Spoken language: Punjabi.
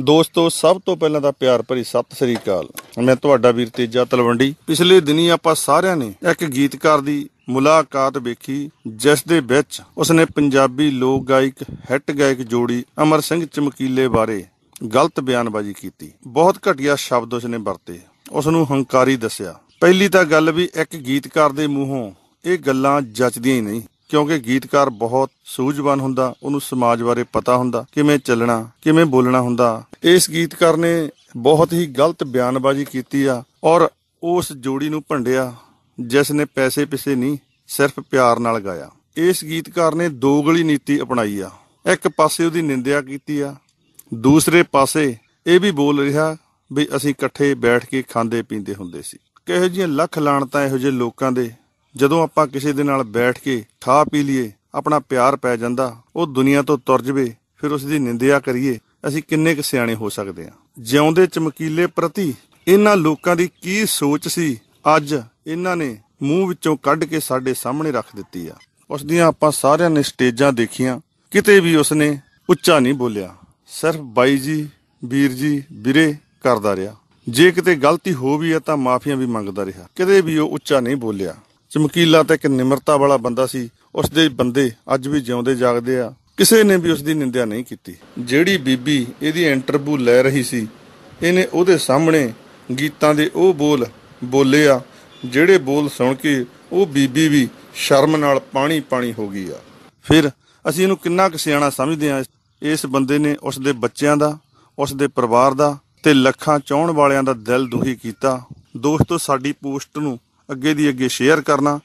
ਦੋਸਤੋ ਸਭ ਤੋਂ ਪਹਿਲਾਂ ਤਾਂ ਪਿਆਰ ਭਰੀ ਸਤਿ ਸ੍ਰੀ ਅਕਾਲ ਮੈਂ ਤੁਹਾਡਾ ਵੀਰ ਤੇਜਾ ਤਲਵੰਡੀ ਪਿਛਲੇ ਦਿਨੀ ਆਪਾਂ ਸਾਰਿਆਂ ਨੇ ਇੱਕ ਗੀਤਕਾਰ ਦੀ ਮੁਲਾਕਾਤ ਵੇਖੀ ਜਿਸ ਦੇ ਵਿੱਚ ਉਸਨੇ ਪੰਜਾਬੀ ਲੋਕ ਗਾਇਕ ਹਿੱਟ ਗਾਇਕ ਜੋੜੀ ਅਮਰ ਸਿੰਘ ਚਮਕੀਲੇ ਬਾਰੇ ਗਲਤ ਬਿਆਨਬਾਜ਼ੀ ਕੀਤੀ ਬਹੁਤ ਘਟੀਆ ਸ਼ਬਦ ਉਸਨੇ ਵਰਤੇ ਉਸ ਨੂੰ ਹੰਕਾਰੀ ਦੱਸਿਆ ਪਹਿਲੀ ਤਾਂ ਗੱਲ ਵੀ ਇੱਕ ਗੀਤਕਾਰ ਦੇ ਮੂੰਹੋਂ ਇਹ ਗੱਲਾਂ ਜੱਚਦੀਆਂ ਹੀ ਨਹੀਂ ਕਿਉਂਕਿ ਗੀਤਕਾਰ ਬਹੁਤ ਸੂਝਵਾਨ ਹੁੰਦਾ ਉਹਨੂੰ ਸਮਾਜ ਬਾਰੇ ਪਤਾ ਹੁੰਦਾ ਕਿਵੇਂ ਚੱਲਣਾ ਕਿਵੇਂ ਬੋਲਣਾ ਹੁੰਦਾ ਇਸ ਗੀਤਕਾਰ ਨੇ ਬਹੁਤ ਹੀ ਗਲਤ ਬਿਆਨਬਾਜ਼ੀ ਕੀਤੀ ਆ ਔਰ ਉਸ ਜੋੜੀ ਨੂੰ ਭੰਡਿਆ ਜਿਸ ਨੇ ਪੈਸੇ ਪਿਸੇ ਨਹੀਂ ਸਿਰਫ ਪਿਆਰ ਨਾਲ ਗਾਇਆ ਇਸ ਗੀਤਕਾਰ ਨੇ ਦੋਗਲੀ ਨੀਤੀ ਅਪਣਾਈ ਆ ਇੱਕ ਪਾਸੇ ਉਹਦੀ ਨਿੰਦਿਆ ਕੀਤੀ ਆ ਦੂਸਰੇ ਪਾਸੇ ਇਹ ਵੀ ਬੋਲ ਰਿਹਾ ਵੀ ਅਸੀਂ ਇਕੱਠੇ ਬੈਠ ਕੇ ਖਾਂਦੇ ਪੀਂਦੇ ਹੁੰਦੇ ਸੀ ਕਿਹੋ ਜਿਹੇ ਲੱਖ ਲਾਣਤਾ ਇਹੋ ਜਿਹੇ ਲੋਕਾਂ ਦੇ ਜਦੋਂ ਆਪਾਂ ਕਿਸੇ ਦੇ ਨਾਲ ਬੈਠ ਕੇ ਠਾ ਪੀ ਲਈਏ ਆਪਣਾ ਪਿਆਰ ਪੈ ਜਾਂਦਾ ਉਹ ਦੁਨੀਆ ਤੋਂ ਤੁਰ ਜਵੇ ਫਿਰ ਉਸ ਦੀ ਨਿੰਦਿਆ ਕਰੀਏ ਅਸੀਂ ਕਿੰਨੇ ਕੁ ਸਿਆਣੇ ਹੋ ਸਕਦੇ ਆ ਜਿਉਂਦੇ ਚਮਕੀਲੇ ਪ੍ਰਤੀ ਇਹਨਾਂ ਲੋਕਾਂ ਦੀ ਕੀ ਸੋਚ ਸੀ ਅੱਜ ਇਹਨਾਂ ਨੇ ਮੂੰਹ ਵਿੱਚੋਂ ਕੱਢ ਕੇ ਸਾਡੇ ਸਾਹਮਣੇ ਰੱਖ ਦਿੱਤੀ ਆ ਉਸ ਦੀਆਂ ਆਪਾਂ ਸਾਰਿਆਂ ਨੇ ਸਟੇਜਾਂ ਦੇਖੀਆਂ ਕਿਤੇ ਵੀ ਉਸ ਨੇ ਉੱਚਾ ਨਹੀਂ ਬੋਲਿਆ ਸਿਰਫ ਬਾਈ ਜੀ ਵੀਰ ਜੀ ਵੀਰੇ ਕਰਦਾ ਰਿਹਾ ਜੇ ਕਿਤੇ ਗਲਤੀ ਹੋ ਵੀ ਆ ਤਾਂ ਮਾਫੀਆਂ ਵੀ ਮੰਗਦਾ ਰਿਹਾ ਕਦੇ ਵੀ ਉਹ ਉੱਚਾ ਨਹੀਂ ਬੋਲਿਆ ਚਮਕੀਲਾ ਤੇ ਇੱਕ ਨਿਮਰਤਾ ਵਾਲਾ ਬੰਦਾ ਸੀ ਉਸ ਦੇ ਬੰਦੇ ਅੱਜ ਵੀ ਜਿਉਂਦੇ ਜਾਗਦੇ ਆ ਕਿਸੇ ਨੇ ਵੀ ਉਸ ਦੀ ਨਿੰਦਿਆ ਨਹੀਂ ਕੀਤੀ ਜਿਹੜੀ ਬੀਬੀ ਇਹਦੀ ਇੰਟਰਵਿਊ ਲੈ ਰਹੀ ਸੀ ਇਹਨੇ ਉਹਦੇ ਸਾਹਮਣੇ ਗੀਤਾਂ ਦੇ ਉਹ ਬੋਲ ਬੋਲੇ ਆ ਜਿਹੜੇ ਬੋਲ ਸੁਣ ਕੇ ਉਹ ਬੀਬੀ ਵੀ ਸ਼ਰਮ ਨਾਲ ਪਾਣੀ ਪਾਣੀ ਹੋ ਗਈ ਆ ਫਿਰ ਅਸੀਂ ਇਹਨੂੰ ਕਿੰਨਾ ਕੁ ਸਿਆਣਾ ਸਮਝਦੇ ਆ ਇਸ ਬੰਦੇ ਨੇ ਉਸ ਦੇ ਬੱਚਿਆਂ ਦਾ ਉਸ ਦੇ ਪਰਿਵਾਰ ਦਾ ਤੇ ਲੱਖਾਂ ਚਾਹਣ ਵਾਲਿਆਂ ਦਾ ਦਿਲ ਦੁਖੀ ਕੀਤਾ ਦੋਸਤੋ ਸਾਡੀ ਪੋਸਟ ਨੂੰ ਅੱਗੇ ਦੀ ਅੱਗੇ ਸ਼ੇਅਰ ਕਰਨਾ